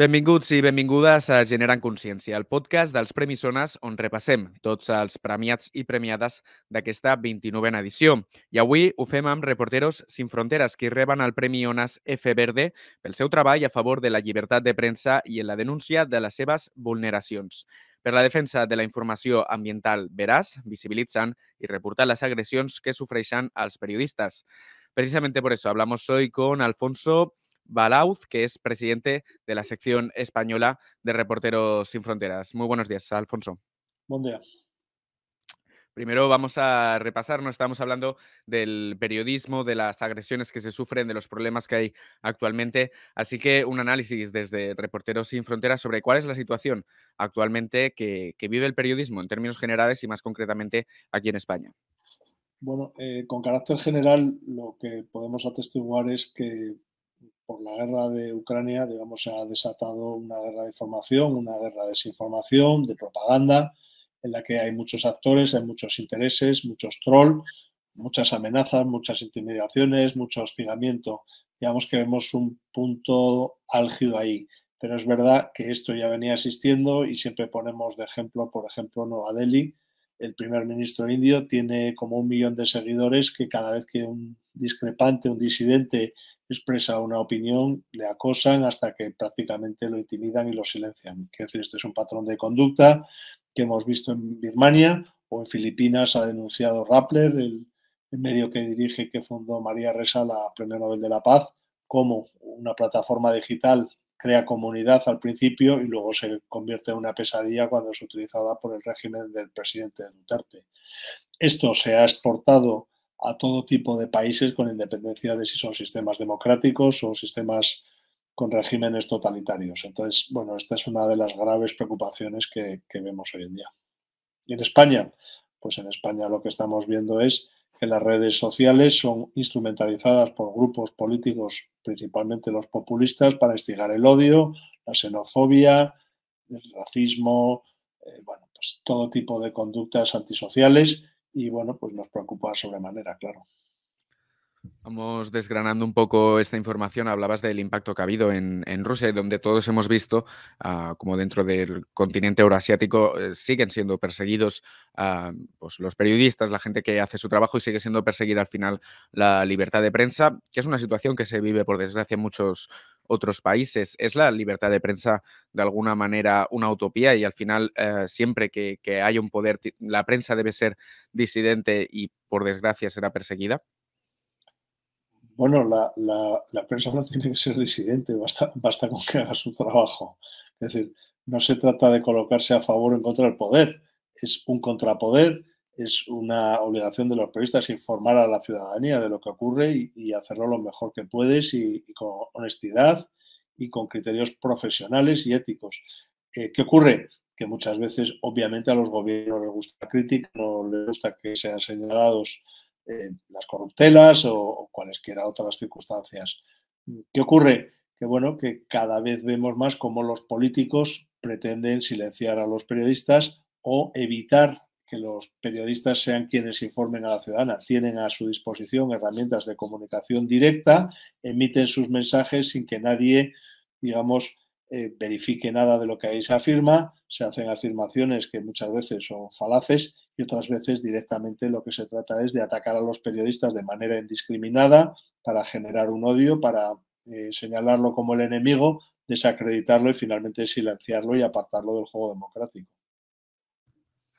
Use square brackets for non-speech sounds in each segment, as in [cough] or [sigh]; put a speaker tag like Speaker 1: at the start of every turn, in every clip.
Speaker 1: Benvinguts i benvingudes a Generant Consciència, el podcast dels Premis Sones on repassem tots els premiats i premiades d'aquesta 29a edició. I avui ho fem amb Reporteros Sin Fronteres, que reben el Premi Ones F. Verde pel seu treball a favor de la llibertat de premsa i en la denúncia de les seves vulneracions per la defensa de la informació ambiental veraç, visibilitzant i reportant les agressions que sofreixen els periodistes. Precisamente por eso hablamos hoy con Alfonso Balauz, que es presidente de la sección española de Reporteros Sin Fronteras. Muy buenos días, Alfonso. Buen día. Primero vamos a repasar, no estamos hablando del periodismo, de las agresiones que se sufren, de los problemas que hay actualmente. Así que un análisis desde Reporteros Sin Fronteras sobre cuál es la situación actualmente que, vive el periodismo en términos generales y más concretamente aquí en España.
Speaker 2: Bueno, eh, con carácter general lo que podemos atestiguar es que por la guerra de Ucrania, digamos, se ha desatado una guerra de información, una guerra de desinformación, de propaganda, en la que hay muchos actores, hay muchos intereses, muchos trolls, muchas amenazas, muchas intimidaciones, mucho hostigamiento. Digamos que vemos un punto álgido ahí. Pero es verdad que esto ya venía existiendo y siempre ponemos de ejemplo, por ejemplo, Nueva Delhi. El primer ministro indio tiene como un millón de seguidores que cada vez que un discrepante, un disidente expresa una opinión, le acosan hasta que prácticamente lo intimidan y lo silencian. Que decir, este es un patrón de conducta que hemos visto en Birmania o en Filipinas ha denunciado Rappler, el, medio que dirige, que fundó María Reza, la Premio Nobel de la Paz, como una plataforma digital crea comunidad al principio y luego se convierte en una pesadilla cuando es utilizada por el régimen del presidente Duterte. Esto se ha exportado a todo tipo de países con independencia de si son sistemas democráticos o sistemas con regímenes totalitarios. Entonces, bueno, esta es una de las graves preocupaciones que, vemos hoy en día. ¿Y en España? Pues en España lo que estamos viendo es que las redes sociales son instrumentalizadas por grupos políticos, principalmente los populistas, para instigar el odio, la xenofobia, el racismo, eh, bueno, pues todo tipo de conductas antisociales y bueno, pues nos preocupa sobremanera, claro.
Speaker 1: Vamos desgranando un poco esta información. Hablabas del impacto que ha habido en, en Rusia, donde todos hemos visto ah, como dentro del continente euroasiático eh, siguen siendo perseguidos ah, pues, los periodistas, la gente que hace su trabajo y sigue siendo perseguida al final la libertad de prensa, que es una situación que se vive por desgracia en muchos, otros países. ¿Es la libertad de prensa de alguna manera una utopía y al final eh, siempre que, que un poder, la prensa debe ser disidente y por desgracia será perseguida?
Speaker 2: Bueno, la, prensa no [laughs] tiene que ser disidente, basta, basta con que haga su trabajo. Es decir, no se trata de colocarse a favor o en contra del poder, es un contrapoder es una obligación de los periodistas informar a la ciudadanía de lo que ocurre y, hacerlo lo mejor que puedes y, con honestidad y con criterios profesionales y éticos. Eh, ¿Qué ocurre? Que muchas veces, obviamente, a los gobiernos les gusta crítica, no les gusta que sean señalados eh, las corruptelas o, o cualesquiera otras circunstancias. ¿Qué ocurre? Que bueno, que cada vez vemos más cómo los políticos pretenden silenciar a los periodistas o evitar que los periodistas sean quienes informen a la ciudadana. Tienen a su disposición herramientas de comunicación directa, emiten sus mensajes sin que nadie, digamos, eh, verifique nada de lo que ahí se afirma, se hacen afirmaciones que muchas veces son falaces y otras veces directamente lo que se trata es de atacar a los periodistas de manera indiscriminada para generar un odio, para eh, señalarlo como el enemigo, desacreditarlo y finalmente silenciarlo y apartarlo del juego democrático.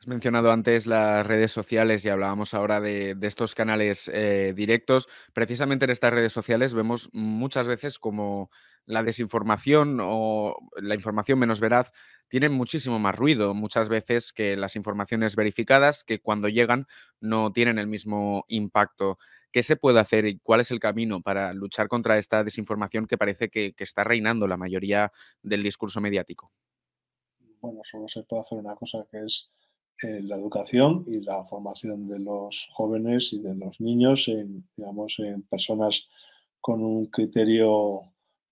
Speaker 1: Has mencionado antes las redes sociales y hablábamos ahora de, estos canales eh, directos. Precisamente en estas redes sociales vemos muchas veces como la desinformación o la información menos veraz tiene muchísimo más ruido muchas veces que las informaciones verificadas que cuando llegan no tienen el mismo impacto. ¿Qué se puede hacer y cuál es el camino para luchar contra esta desinformación que parece que está reinando la mayoría del discurso mediático?
Speaker 2: Bueno, solo se puede hacer una cosa que es eh, la educación y la formación de los jóvenes y de los niños en, digamos, en personas con un criterio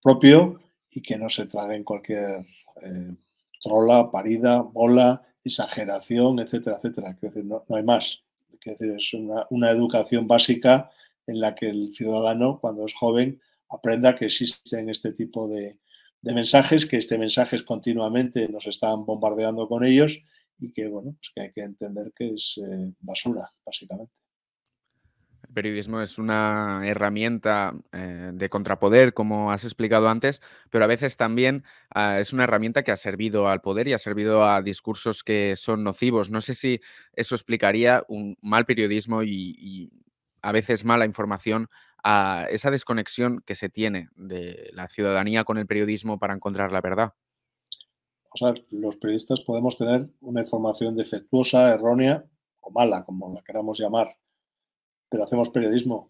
Speaker 2: propio y que no se traguen cualquier eh, trola, parida, bola, exageración, etcétera, etcétera. Quiero decir, no, hay más. Quiero decir, es una, educación básica en la que el ciudadano, cuando es joven, aprenda que existen este tipo de, de mensajes, que este mensaje es continuamente nos están bombardeando con ellos y que, bueno, pues que hay que entender que es eh, basura, básicamente.
Speaker 1: El periodismo es una herramienta eh, de contrapoder, como has explicado antes, pero a veces también ah, es una herramienta que ha servido al poder y ha servido a discursos que son nocivos. No sé si eso explicaría un mal periodismo y a veces mala información a esa desconexión que se tiene de la ciudadanía con el periodismo para encontrar la verdad
Speaker 2: o sea, los periodistas podemos tener una información defectuosa, errónea o mala, como la queramos llamar, pero hacemos periodismo.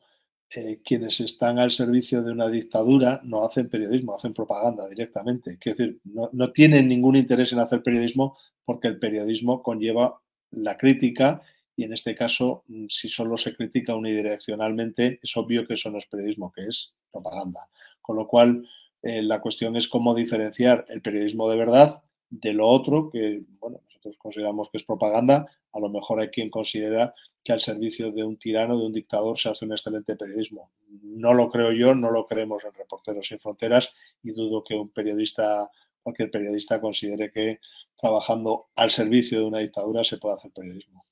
Speaker 2: Eh, quienes están al servicio de una dictadura no hacen periodismo, hacen propaganda directamente. Es decir, no, tienen ningún interés en hacer periodismo porque el periodismo conlleva la crítica y en este caso, mm, si solo se critica unidireccionalmente, es obvio que eso no es periodismo, que es propaganda. Con lo cual, eh, la cuestión es cómo diferenciar el periodismo de verdad de lo otro, que bueno, nosotros consideramos que es propaganda, a lo mejor hay quien considera que al servicio de un tirano, de un dictador, se hace un excelente periodismo. No lo creo yo, no lo creemos en Reporteros Sin Fronteras y dudo que un periodista, cualquier periodista, considere que trabajando al servicio de una dictadura se pueda hacer periodismo.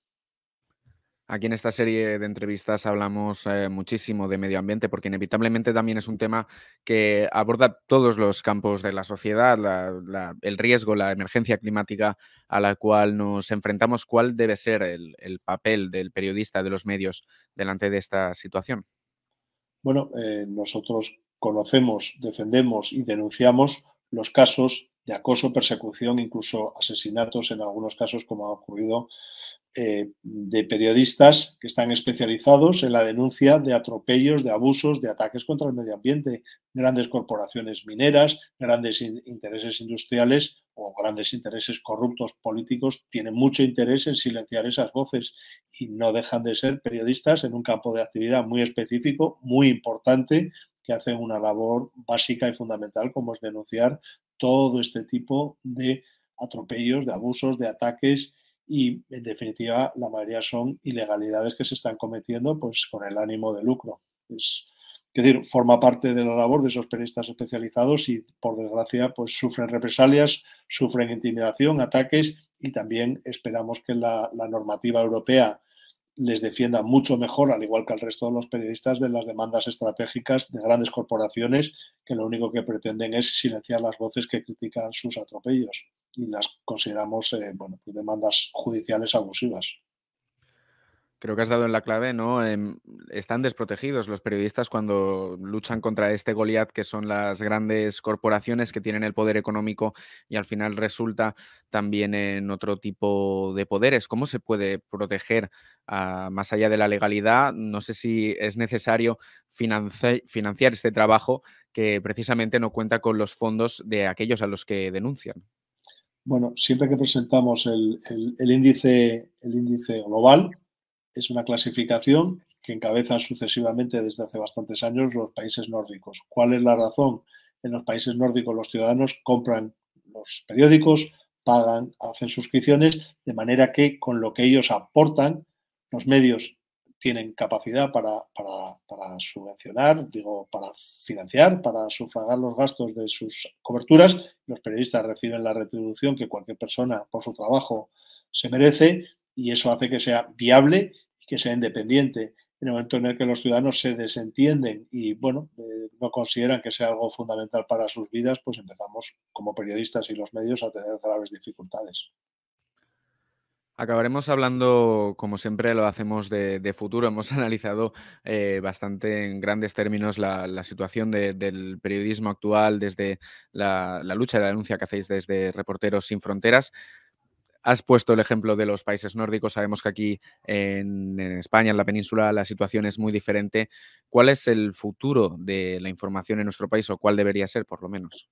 Speaker 1: Aquí en esta serie de entrevistas hablamos eh, muchísimo de medio ambiente porque inevitablemente también es un tema que aborda todos los campos de la sociedad, el riesgo, la emergencia climática a la cual nos enfrentamos. ¿Cuál debe ser el, papel del periodista, de los medios, delante de esta situación?
Speaker 2: Bueno, eh, nosotros conocemos, defendemos y denunciamos los casos de acoso, persecución, incluso asesinatos en algunos casos como ha ocurrido eh, de periodistas que están especializados en la denuncia de atropellos, de abusos, de ataques contra el medio ambiente, grandes corporaciones mineras, grandes intereses industriales o grandes intereses corruptos políticos tienen mucho interés en silenciar esas voces y no dejan de ser periodistas en un campo de actividad muy específico, muy importante, que hacen una labor básica y fundamental como es denunciar todo este tipo de atropellos, de abusos, de ataques y en definitiva la mayoría son ilegalidades que se están cometiendo pues con el ánimo de lucro. Es, decir, forma parte de la labor de esos periodistas especializados y por desgracia pues sufren represalias, sufren intimidación, ataques y también esperamos que la normativa europea les defienda mucho mejor, al igual que al resto de los periodistas, de las demandas estratégicas de grandes corporaciones que lo único que pretenden es silenciar las voces que critican sus atropellos y las consideramos eh, bueno, pues demandas judiciales abusivas.
Speaker 1: Creo que has dado en la clave, ¿no? Em, están desprotegidos los periodistas cuando luchan contra este Goliat, que son las grandes corporaciones que tienen el poder económico y al final resulta también en otro tipo de poderes. ¿Cómo se puede proteger ah, más allá de la legalidad? No sé si es necesario financiar este trabajo que precisamente no cuenta con los fondos de aquellos a los que denuncian.
Speaker 2: Bueno, siempre que presentamos índice, el índice global, es una clasificación que encabezan sucesivamente desde hace bastantes años los países nórdicos. ¿Cuál es la razón? En los países nórdicos los ciudadanos compran los periódicos, pagan, hacen suscripciones, de manera que con lo que ellos aportan, los medios tienen capacidad para, para subvencionar, digo, para financiar, para sufragar los gastos de sus coberturas. Los periodistas reciben la retribución que cualquier persona por su trabajo se merece y eso hace que sea viable que sea independiente. En el momento en el que los ciudadanos se desentienden y, bueno, eh, no consideran que sea algo fundamental para sus vidas, pues empezamos como periodistas y los medios a tener graves dificultades.
Speaker 1: Acabaremos hablando, como siempre lo hacemos, de, futuro. [laughs] Hemos analizado eh, bastante en grandes términos la, situación del periodismo actual desde la, la lucha de la denuncia que hacéis desde Reporteros Sin Fronteras. Has puesto el ejemplo de los países nórdicos. Sabemos que aquí en, España, en la península, la situación es muy diferente. ¿Cuál es el futuro de la información en nuestro país o cuál debería ser, por lo menos?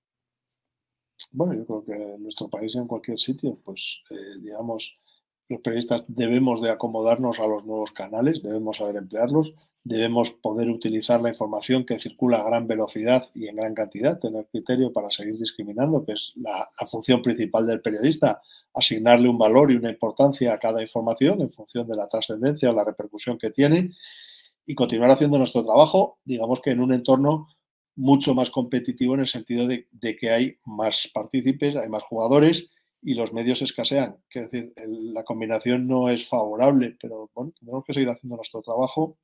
Speaker 2: Bueno, yo creo que en nuestro país y en cualquier sitio, pues eh, digamos, los periodistas debemos de acomodarnos a los nuevos canales, debemos saber emplearlos debemos poder utilizar la información que circula a gran velocidad y en gran cantidad, tener criterio para seguir discriminando, que es la, función principal del periodista, asignarle un valor y una importancia a cada información en función de la trascendencia o la repercusión que tiene y continuar haciendo nuestro trabajo, digamos que en un entorno mucho más competitivo en el sentido de, que hay más partícipes, hay más jugadores y los medios escasean. Quiero decir, la combinación no es favorable, pero bueno, tenemos que seguir haciendo nuestro trabajo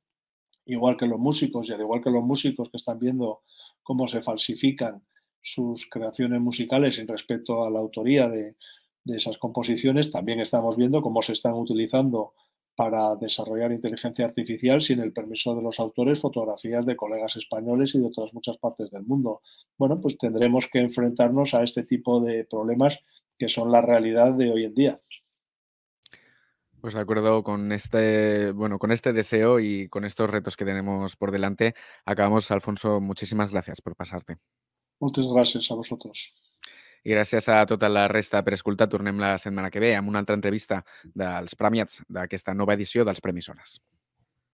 Speaker 2: igual que los músicos y al igual que los músicos que están viendo cómo se falsifican sus creaciones musicales en respecto a la autoría de, de esas composiciones, también estamos viendo cómo se están utilizando para desarrollar inteligencia artificial sin el permiso de los autores fotografías de colegas españoles y de otras muchas partes del mundo. Bueno, pues tendremos que enfrentarnos a este tipo de problemas que son la realidad de hoy en día. Pues de
Speaker 1: acuerdo con este, bueno, con este deseo y con estos retos que tenemos por delante, acabamos, Alfonso, muchísimas gracias por pasarte.
Speaker 2: Muchas gracias a vosotros.
Speaker 1: Y gracias a toda la resta per escoltar. Tornem la semana que ve amb una altra entrevista dels premiats d'aquesta nova edició dels las premisoras.